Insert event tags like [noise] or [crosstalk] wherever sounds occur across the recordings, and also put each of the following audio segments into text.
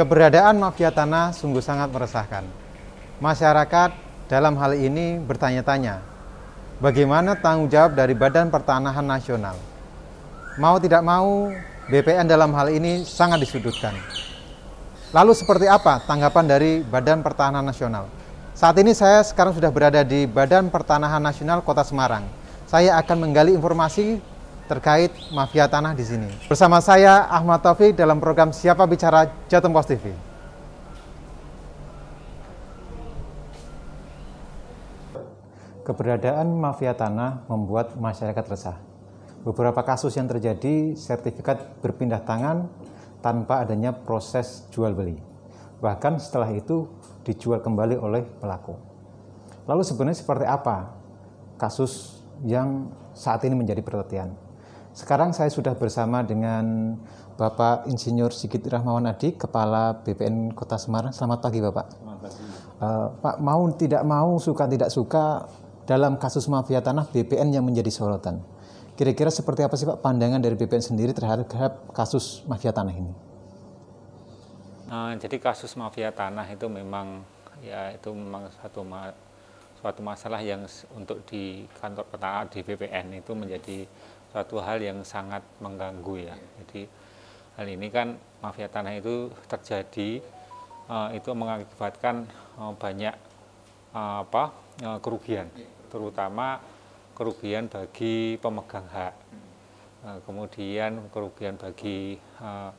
Keberadaan mafia tanah sungguh sangat meresahkan. Masyarakat dalam hal ini bertanya-tanya, bagaimana tanggung jawab dari Badan Pertanahan Nasional? Mau tidak mau, BPN dalam hal ini sangat disudutkan. Lalu seperti apa tanggapan dari Badan Pertanahan Nasional? Saat ini saya sekarang sudah berada di Badan Pertanahan Nasional Kota Semarang. Saya akan menggali informasi terkait mafia tanah di sini. Bersama saya Ahmad Taufik dalam program Siapa Bicara Jatim Post TV. Keberadaan mafia tanah membuat masyarakat resah. Beberapa kasus yang terjadi sertifikat berpindah tangan tanpa adanya proses jual beli. Bahkan setelah itu dijual kembali oleh pelaku. Lalu sebenarnya seperti apa kasus yang saat ini menjadi perhatian? Sekarang saya sudah bersama dengan Bapak Insinyur Sigit Rahmawan Adi, Kepala BPN Kota Semarang. Selamat pagi, Bapak. Selamat pagi. Uh, Pak, mau tidak mau, suka tidak suka, dalam kasus mafia tanah BPN yang menjadi sorotan. Kira-kira seperti apa sih Pak pandangan dari BPN sendiri terhadap kasus mafia tanah ini? Uh, jadi kasus mafia tanah itu memang ya itu memang satu ma suatu masalah yang untuk di kantor peta di BPN itu menjadi suatu hal yang sangat mengganggu ya. Iya. Jadi hal ini kan mafia tanah itu terjadi eh, itu mengakibatkan eh, banyak eh, apa kerugian, iya, terutama kerugian bagi pemegang hak, hmm. kemudian kerugian bagi uh,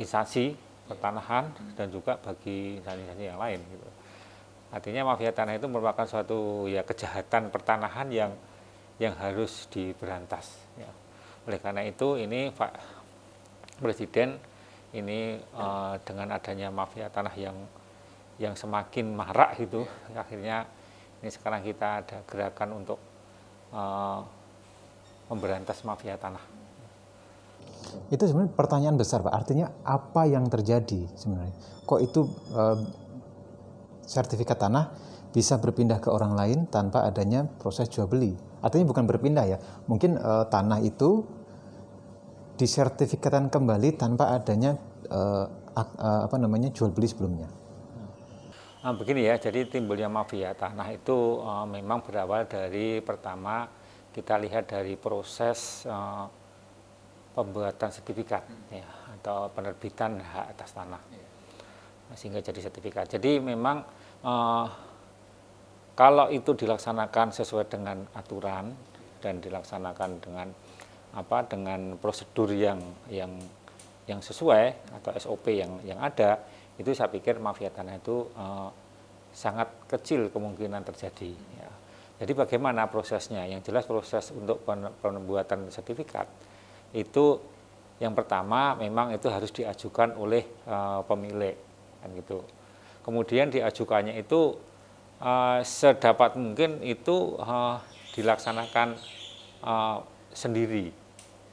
instansi iya. pertanahan hmm. dan juga bagi instansi yang lain. Gitu. Artinya mafia tanah itu merupakan suatu ya kejahatan pertanahan yang yang harus diberantas. Ya. Oleh karena itu ini Pak Presiden ini uh, dengan adanya mafia tanah yang yang semakin marak gitu, akhirnya ini sekarang kita ada gerakan untuk uh, memberantas mafia tanah. Itu sebenarnya pertanyaan besar Pak. Artinya apa yang terjadi sebenarnya? Kok itu uh, sertifikat tanah bisa berpindah ke orang lain tanpa adanya proses jual beli. Artinya bukan berpindah ya, mungkin e, tanah itu disertifikatkan kembali tanpa adanya e, a, a, apa namanya jual beli sebelumnya. Nah, begini ya, jadi timbulnya mafia tanah itu e, memang berawal dari pertama kita lihat dari proses e, pembuatan sertifikat ya, atau penerbitan hak atas tanah, sehingga jadi sertifikat. Jadi memang uh, kalau itu dilaksanakan sesuai dengan aturan dan dilaksanakan dengan apa dengan prosedur yang yang yang sesuai atau SOP yang yang ada, itu saya pikir mafia tanah itu eh, sangat kecil kemungkinan terjadi. Ya. Jadi bagaimana prosesnya? Yang jelas proses untuk pembuatan sertifikat itu yang pertama memang itu harus diajukan oleh eh, pemilik kan gitu. Kemudian diajukannya itu Eh, sedapat mungkin itu uh, dilaksanakan uh, sendiri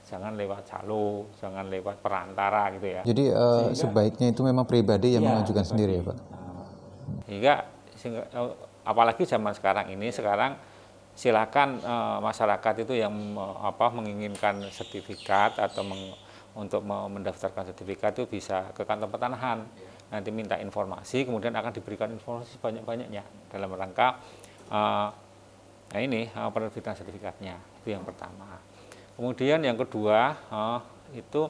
jangan lewat calo, jangan lewat perantara gitu ya. Jadi uh, sehingga, sebaiknya itu memang pribadi yang ya, mengajukan pribadi. sendiri ya Pak? Sehingga, sehingga apalagi zaman sekarang ini, sekarang silakan uh, masyarakat itu yang uh, apa menginginkan sertifikat atau meng, untuk mendaftarkan sertifikat itu bisa ke kantor pertanahan nanti minta informasi, kemudian akan diberikan informasi banyak-banyaknya dalam rangka uh, nah ini uh, penerbitan sertifikatnya itu yang pertama. Kemudian yang kedua uh, itu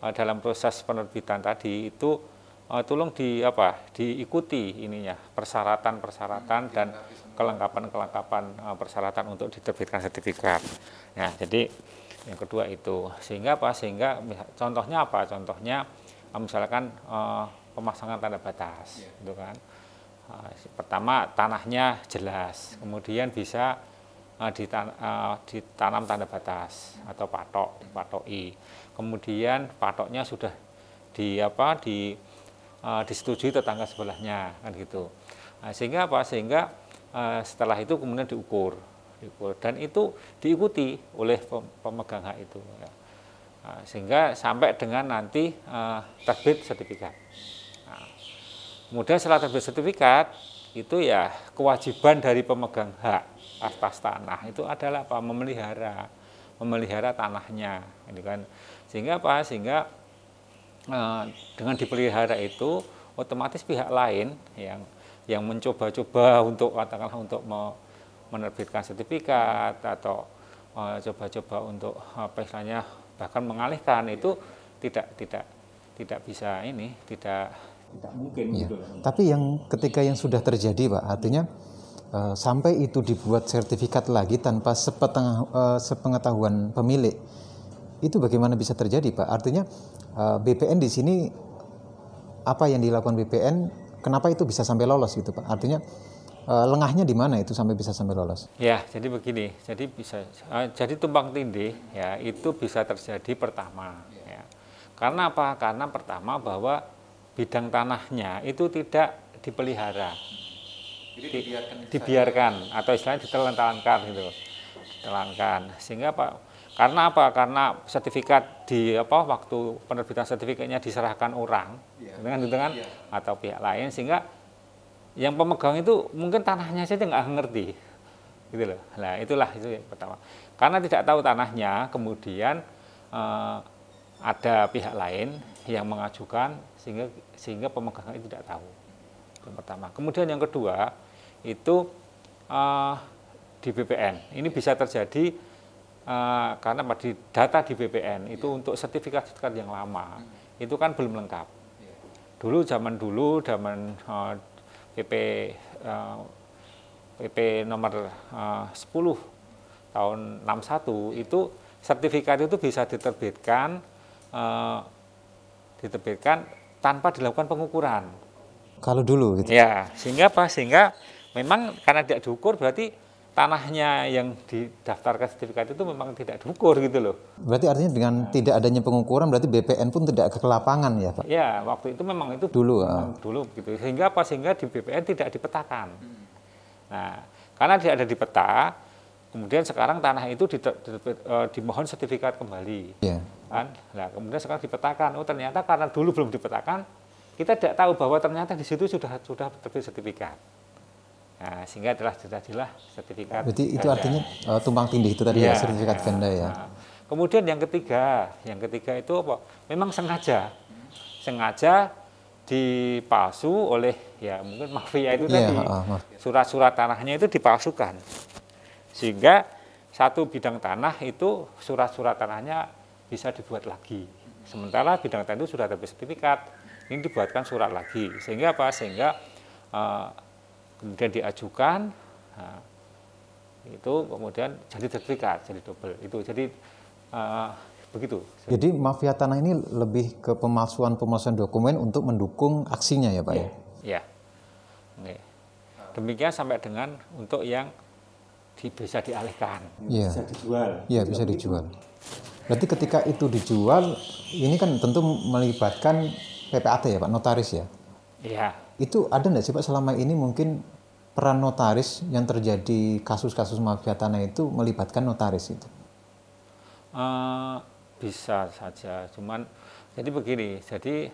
uh, dalam proses penerbitan tadi itu uh, tolong di apa diikuti ininya persyaratan persyaratan hmm, dan kelengkapan kelengkapan uh, persyaratan untuk diterbitkan sertifikat. Nah jadi yang kedua itu sehingga apa sehingga contohnya apa contohnya misalkan pemasangan tanda batas, yeah. gitu kan. Ah, pertama tanahnya jelas, hmm. kemudian bisa ah, ditan ah, ditanam tanda batas atau patok, patok i, Kemudian patoknya sudah di apa di uh, disetujui tetangga sebelahnya kan gitu. Nah, sehingga apa? Sehingga uh, setelah itu kemudian diukur, diukur dan itu diikuti oleh pemegang hak itu. Ya. sehingga sampai dengan nanti uh, terbit sertifikat. Nah, kemudian setelah terbit sertifikat itu ya kewajiban dari pemegang hak atas tanah itu adalah apa memelihara memelihara tanahnya ini gitu kan sehingga apa sehingga e, dengan dipelihara itu otomatis pihak lain yang yang mencoba-coba untuk katakanlah untuk menerbitkan sertifikat atau eh, coba-coba e, untuk apa istilahnya bahkan mengalihkan itu tidak tidak tidak bisa ini tidak tidak mungkin. Ya. Tapi yang ketika yang sudah terjadi, Pak, artinya uh, sampai itu dibuat sertifikat lagi tanpa sepetengah, uh, sepengetahuan pemilik, itu bagaimana bisa terjadi, Pak? Artinya uh, eh, BPN di sini apa yang dilakukan BPN? Kenapa itu bisa sampai lolos gitu, Pak? Artinya lengahnya di mana itu sampai bisa sampai lolos? Ya, jadi begini, jadi bisa, uh, jadi tumpang tindih ya itu bisa terjadi pertama. Ya. Karena apa? Karena pertama bahwa bidang tanahnya itu tidak dipelihara. Jadi dibiarkan, dibiarkan atau istilahnya ditelantarkan gitu. ditelantarkan. Sehingga Pak karena apa? Karena sertifikat di apa waktu penerbitan sertifikatnya diserahkan orang ya. dengan gitu dengan gitu ya. atau pihak lain sehingga yang pemegang itu mungkin tanahnya saja nggak ngerti gitu loh. Nah itulah itu yang pertama. Karena tidak tahu tanahnya, kemudian eh, ada pihak lain yang mengajukan sehingga sehingga pemegang itu tidak tahu. Yang pertama. Kemudian yang kedua itu uh, di BPN. Ini bisa terjadi uh, karena di data di BPN itu iya. untuk sertifikat-sertifikat yang lama hmm. itu kan belum lengkap. Iya. Dulu zaman dulu zaman uh, eh, PP uh, PP nomor uh, 10 tahun 61 itu sertifikat itu bisa diterbitkan diterbitkan tanpa dilakukan pengukuran. Kalau dulu gitu. Ya, sehingga apa? Sehingga memang karena tidak diukur berarti tanahnya yang didaftarkan sertifikat itu memang tidak diukur gitu loh. Berarti artinya dengan nah. tidak adanya pengukuran berarti BPN pun tidak ke lapangan ya Pak? Ya, waktu itu memang itu dulu. Ya. Dulu gitu. Sehingga apa? Sehingga di BPN tidak dipetakan. Nah, karena tidak ada di peta, Kemudian sekarang tanah itu di, di, e, dimohon sertifikat kembali. Yeah. Kan? Nah, kemudian sekarang dipetakan. Oh, ternyata karena dulu belum dipetakan, kita tidak tahu bahwa ternyata di situ sudah sudah terbit sertifikat. Nah, sehingga adalah jadilah sertifikat. Berarti itu ganda. artinya uh, tumpang tindih itu tadi ya, ya sertifikat ganda ya. Nah. Kemudian yang ketiga, yang ketiga itu apa? Memang sengaja, sengaja dipalsu oleh ya mungkin mafia itu ya, tadi. Surat-surat uh, tanahnya itu dipalsukan. Sehingga satu bidang tanah itu surat-surat tanahnya bisa dibuat lagi. Sementara bidang tanah itu sudah ada sertifikat, ini dibuatkan surat lagi. Sehingga apa? Sehingga uh, kemudian diajukan, uh, itu kemudian jadi sertifikat, jadi double. Itu jadi uh, begitu. Jadi mafia tanah ini lebih ke pemalsuan-pemalsuan dokumen untuk mendukung aksinya ya Pak ya? Iya. Iya. Demikian sampai dengan untuk yang di, bisa dialihkan, ya. bisa dijual. Iya, bisa dijual. Berarti ketika itu dijual, ini kan tentu melibatkan PPAT ya Pak, notaris ya? Iya. Itu ada nggak sih Pak selama ini mungkin peran notaris yang terjadi kasus-kasus mafia tanah itu melibatkan notaris itu? Uh, bisa saja, cuman jadi begini, jadi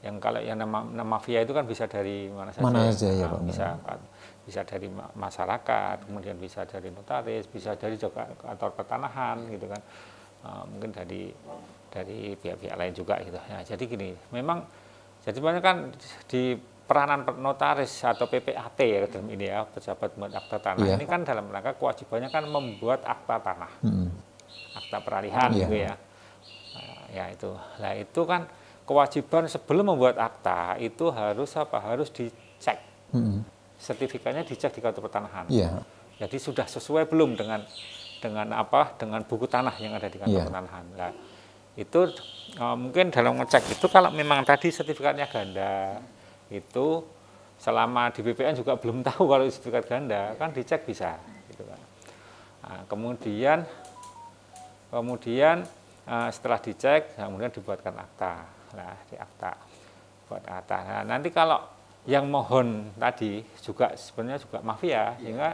yang kalau yang nama, nama mafia itu kan bisa dari mana saja. Mana ya. saja ya, Pak. Nah, ya. Bisa Pak bisa dari masyarakat, kemudian bisa dari notaris, bisa dari juga kantor pertanahan gitu kan, uh, mungkin dari dari pihak-pihak lain juga gitu. Ya, jadi gini, memang jadi banyak kan di peranan notaris atau PPAT ya dalam ini ya pejabat membuat akta tanah yeah. ini kan dalam rangka kewajibannya kan membuat akta tanah, mm. akta peralihan yeah. gitu ya. Nah, ya itu, lah itu kan kewajiban sebelum membuat akta itu harus apa? Harus dicek. Mm sertifikatnya dicek di kartu pertanahan. Iya. Jadi sudah sesuai belum dengan dengan apa dengan buku tanah yang ada di kantor yeah. pertanahan. Nah, itu uh, mungkin dalam ngecek itu kalau memang tadi sertifikatnya ganda itu selama di BPN juga belum [laughs] tahu kalau sertifikat ganda kan dicek bisa gitu kan. Nah, kemudian kemudian uh, setelah dicek kemudian dibuatkan akta. Nah, di akta buat akta. Nah, nanti kalau yang mohon tadi juga sebenarnya juga mafia yeah. sehingga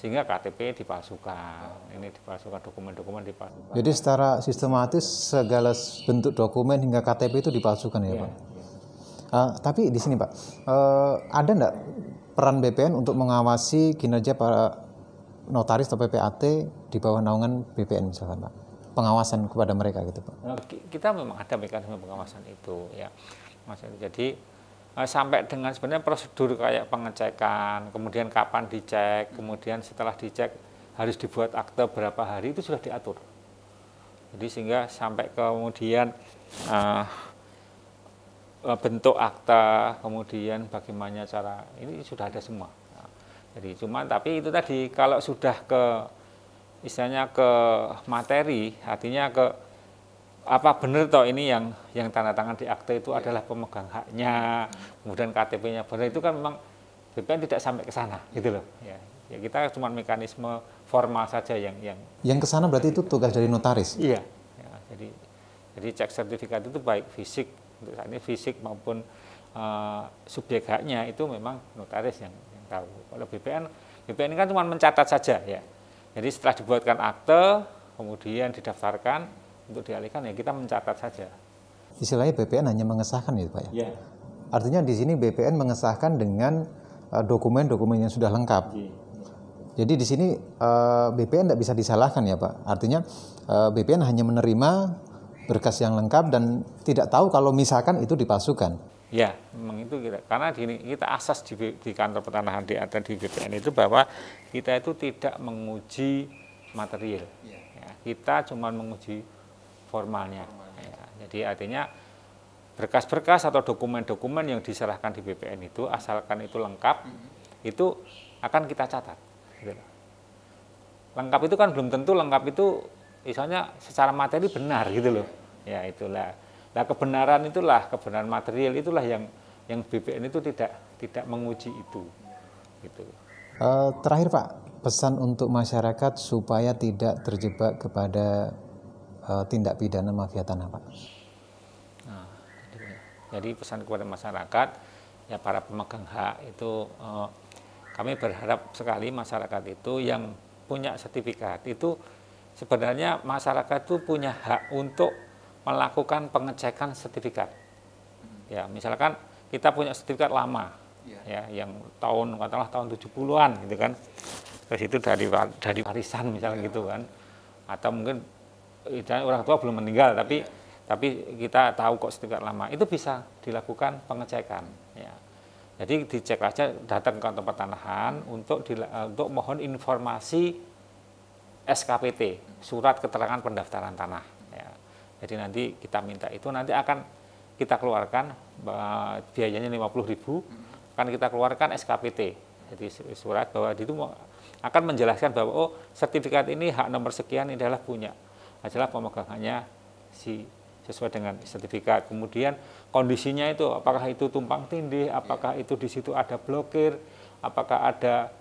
sehingga KTP dipalsukan, ini dipalsukan dokumen-dokumen dipalsukan. Jadi secara sistematis segala bentuk dokumen hingga KTP itu dipalsukan ya, yeah. Pak. Uh, tapi di sini Pak, uh, ada enggak peran BPN untuk mengawasi kinerja para notaris atau PPAT di bawah naungan BPN misalkan Pak? Pengawasan kepada mereka gitu Pak. Nah, kita memang ada mekanisme pengawasan itu ya. Mas jadi Eh, sampai dengan sebenarnya prosedur kayak pengecekan, kemudian kapan dicek, kemudian setelah dicek harus dibuat akte berapa hari itu sudah diatur. Jadi sehingga sampai kemudian uh, bentuk akta, kemudian bagaimana cara ini sudah ada semua. Jadi cuma tapi itu tadi kalau sudah ke istilahnya ke materi, artinya ke apa benar toh ini yang yang tanda tangan di akte itu yeah. adalah pemegang haknya, kemudian KTP-nya benar itu kan memang BPN tidak sampai ke sana gitu loh. Ya, ya kita cuma mekanisme formal saja yang yang yang ke sana berarti itu tugas dari notaris. Iya. Ya, jadi jadi cek sertifikat itu baik fisik untuk saat ini fisik maupun uh, eh, subjek haknya itu memang notaris yang, yang tahu. Kalau BPN BPN kan cuma mencatat saja ya. Jadi setelah dibuatkan akte kemudian didaftarkan untuk dialihkan ya kita mencatat saja. Istilahnya BPN hanya mengesahkan ya Pak ya? ya. Artinya di sini BPN mengesahkan dengan eh, dokumen-dokumen yang sudah lengkap. Ya. Jadi di sini eh, BPN tidak bisa disalahkan ya Pak. Artinya eh, BPN hanya menerima berkas yang lengkap dan tidak tahu kalau misalkan itu dipasukan. Ya, memang itu kita. Karena di, kita asas di, di kantor pertanahan di atau di BPN itu bahwa kita itu tidak menguji material. Iya. Ya, kita cuma menguji formalnya. formalnya. Ya, jadi artinya berkas-berkas atau dokumen-dokumen yang diserahkan di BPN itu asalkan itu lengkap, mm -hmm. itu akan kita catat. Gitu. Lengkap itu kan belum tentu lengkap itu misalnya secara materi benar gitu loh. Ya itulah. Nah kebenaran itulah kebenaran material itulah yang yang BPN itu tidak tidak menguji itu. Gitu. Uh, terakhir Pak, pesan untuk masyarakat supaya tidak terjebak kepada uh, tindak pidana mafia tanah, Pak. Ah, jadi pesan kepada masyarakat, ya para pemegang hak itu uh, kami berharap sekali masyarakat itu yang punya sertifikat itu sebenarnya masyarakat itu punya hak untuk melakukan pengecekan sertifikat. Ya, misalkan kita punya sertifikat lama ya, ya yang tahun katakanlah tahun 70-an gitu kan. Terus itu dari dari warisan misalnya ya. gitu kan. Atau mungkin orang tua belum meninggal tapi ya. tapi kita tahu kok setingkat lama itu bisa dilakukan pengecekan ya. Jadi dicek aja datang ke tempat tanahan untuk di, eh, untuk mohon informasi SKPT, surat keterangan pendaftaran tanah. Ya. Jadi nanti kita minta itu nanti akan kita keluarkan biayanya puluh ribu, akan kita keluarkan SKPT. Jadi surat bahwa itu akan menjelaskan bahwa oh sertifikat ini hak nomor sekian ini adalah punya adalah pemegangannya si sesuai dengan sertifikat. Kemudian kondisinya itu apakah itu tumpang tindih, iya. apakah itu di situ ada blokir, apakah ada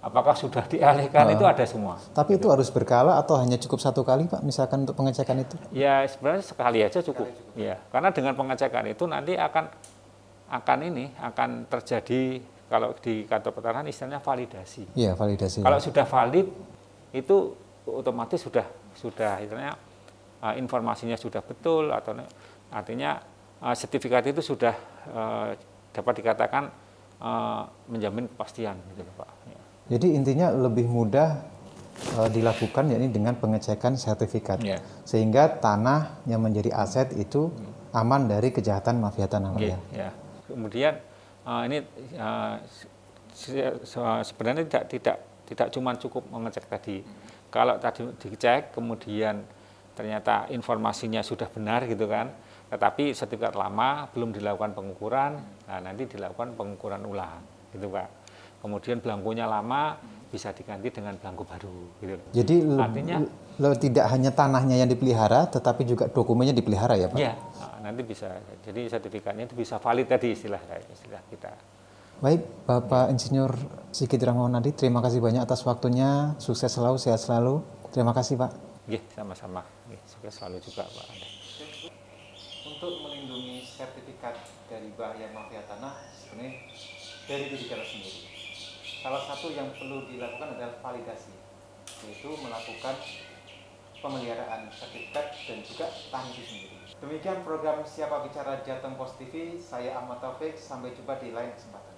apakah sudah dialihkan nah. itu ada semua. Tapi itu gitu. harus berkala atau hanya cukup satu kali Pak misalkan untuk pengecekan itu? Ya sebenarnya sekali aja cukup. cukup. Ya, karena dengan pengecekan itu nanti akan akan ini akan terjadi kalau di kantor pertahanan istilahnya validasi. Iya, validasi. Kalau sudah valid itu otomatis sudah sudah istilahnya eh, informasinya sudah betul atau artinya eh, sertifikat itu sudah eh, dapat dikatakan menjamin kepastian gitu Pak. Ya. Jadi intinya lebih mudah dilakukan yakni dengan pengecekan sertifikat. Yeah. Sehingga tanah yang menjadi aset itu aman dari kejahatan mafia tanah Yeah, yeah. Kemudian uh, ini uh, sebenarnya tidak tidak tidak cuma cukup mengecek tadi kalau tadi dicek kemudian ternyata informasinya sudah benar gitu kan tetapi sertifikat lama belum dilakukan pengukuran nah nanti dilakukan pengukuran ulang gitu pak kemudian belangkunya lama bisa diganti dengan belangku baru gitu jadi artinya lo tidak hanya tanahnya yang dipelihara tetapi juga dokumennya dipelihara ya pak ya nanti bisa jadi sertifikatnya itu bisa valid tadi istilah istilah kita Baik, Bapak Insinyur Sigit Rahmawanadi, terima kasih banyak atas waktunya. Sukses selalu, sehat selalu. Terima kasih, Pak. Iya, sama-sama. Iya, sukses selalu juga, Pak. Untuk melindungi sertifikat dari bahaya mafia tanah, ini dari diri kita sendiri. Salah satu yang perlu dilakukan adalah validasi, yaitu melakukan pemeliharaan sertifikat dan juga tanah itu sendiri. Demikian program Siapa Bicara Jateng Post TV, saya Ahmad Taufik, sampai jumpa di lain kesempatan.